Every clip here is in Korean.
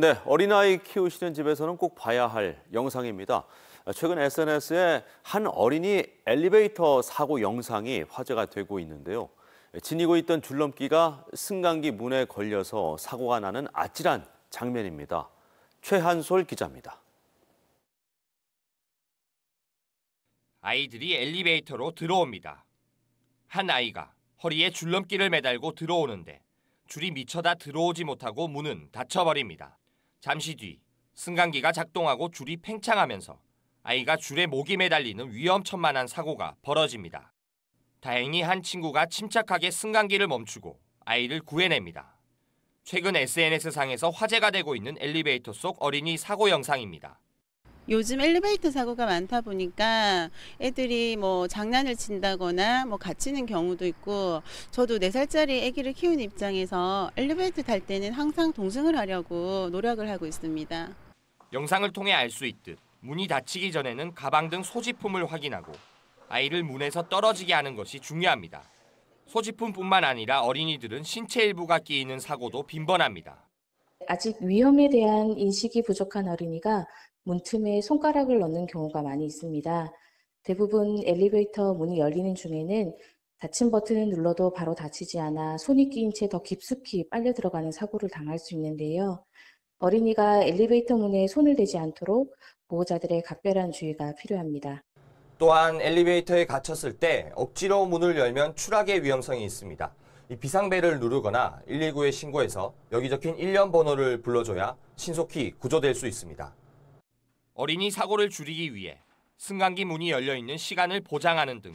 네, 어린아이 키우시는 집에서는 꼭 봐야 할 영상입니다. 최근 SNS에 한 어린이 엘리베이터 사고 영상이 화제가 되고 있는데요. 지니고 있던 줄넘기가 승강기 문에 걸려서 사고가 나는 아찔한 장면입니다. 최한솔 기자입니다. 아이들이 엘리베이터로 들어옵니다. 한 아이가 허리에 줄넘기를 매달고 들어오는데 줄이 미쳐다 들어오지 못하고 문은 닫혀버립니다. 잠시 뒤 승강기가 작동하고 줄이 팽창하면서 아이가 줄에 목이 매달리는 위험천만한 사고가 벌어집니다. 다행히 한 친구가 침착하게 승강기를 멈추고 아이를 구해냅니다. 최근 SNS상에서 화제가 되고 있는 엘리베이터 속 어린이 사고 영상입니다. 요즘 엘리베이터 사고가 많다 보니까 애들이 뭐 장난을 친다거나 뭐 갇히는 경우도 있고 저도 4살짜리애기를 키운 입장에서 엘리베이터 탈 때는 항상 동승을 하려고 노력을 하고 있습니다. 영상을 통해 알 수 있듯 문이 닫히기 전에는 가방 등 소지품을 확인하고 아이를 문에서 떨어지게 하는 것이 중요합니다. 소지품뿐만 아니라 어린이들은 신체 일부가 끼이는 사고도 빈번합니다. 아직 위험에 대한 인식이 부족한 어린이가 문틈에 손가락을 넣는 경우가 많이 있습니다. 대부분 엘리베이터 문이 열리는 중에는 닫힌 버튼을 눌러도 바로 닫히지 않아 손이 끼인 채 더 깊숙이 빨려 들어가는 사고를 당할 수 있는데요. 어린이가 엘리베이터 문에 손을 대지 않도록 보호자들의 각별한 주의가 필요합니다. 또한 엘리베이터에 갇혔을 때 억지로 문을 열면 추락의 위험성이 있습니다. 이 비상벨을 누르거나 119에 신고해서 여기 적힌 1련 번호를 불러줘야 신속히 구조될 수 있습니다. 어린이 사고를 줄이기 위해 승강기 문이 열려 있는 시간을 보장하는 등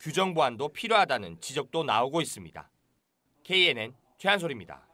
규정 보완도 필요하다는 지적도 나오고 있습니다. KNN 최한솔입니다.